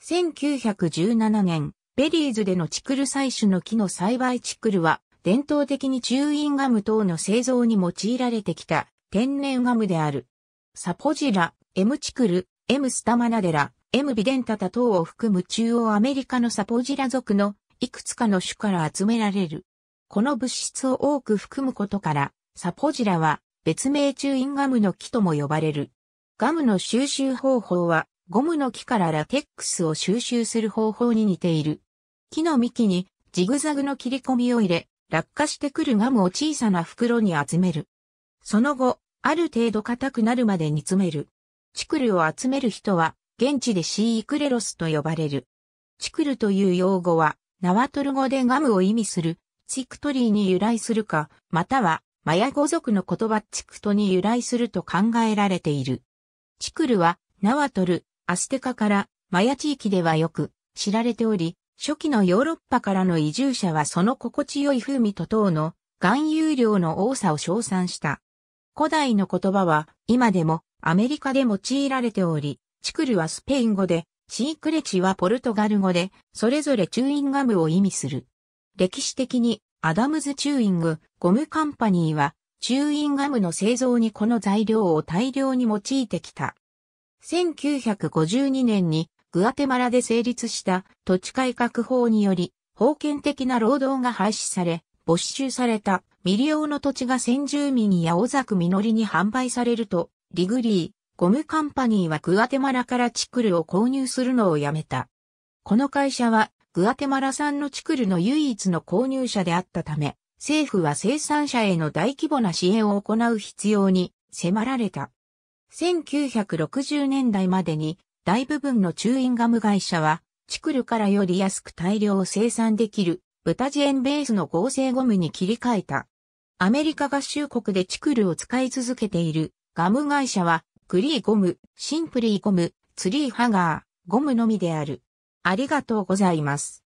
1917年、ベリーズでのチクル採取の木の栽培チクルは、伝統的にチューインガム等の製造に用いられてきた天然ガムである。サポジラ、エムチクル、エムスタマナデラ、エムビデンタタ等を含む中央アメリカのサポジラ族のいくつかの種から集められる。この物質を多く含むことから、サポジラは別名チューインガムの木とも呼ばれる。ガムの収集方法はゴムの木からラテックスを収集する方法に似ている。木の幹にジグザグの切り込みを入れ、落下してくるガムを小さな袋に集める。その後、ある程度硬くなるまで煮詰める。チクルを集める人は、現地でシークレロスと呼ばれる。チクルという用語は、ナワトル語でガムを意味する、チクトリーに由来するか、または、マヤ語族の言葉チクトに由来すると考えられている。チクルは、ナワトル、アステカからマヤ地域ではよく知られており、初期のヨーロッパからの移住者はその心地よい風味と等の含有量の多さを称賛した。古代の言葉は今でもアメリカで用いられており、チクルはスペイン語で、シークレチはポルトガル語で、それぞれチューインガムを意味する。歴史的にアダムズチューイング、ゴムカンパニーは、チューインガムの製造にこの材料を大量に用いてきた。1952年にグアテマラで成立した土地改革法により、封建的な労働が廃止され、没収された未利用の土地が先住民や尾崎実に販売されると、リグリー、ゴムカンパニーはグアテマラからチクルを購入するのをやめた。この会社はグアテマラ産のチクルの唯一の購入者であったため、政府は生産者への大規模な支援を行う必要に迫られた。1960年代までに大部分のチューインガム会社は、チクルからより安く大量生産できる豚ジェンベースの合成ゴムに切り替えた。アメリカ合衆国でチクルを使い続けているガム会社は、グリーゴム、シンプリーゴム、ツリーハガー、ゴムのみである。ありがとうございます。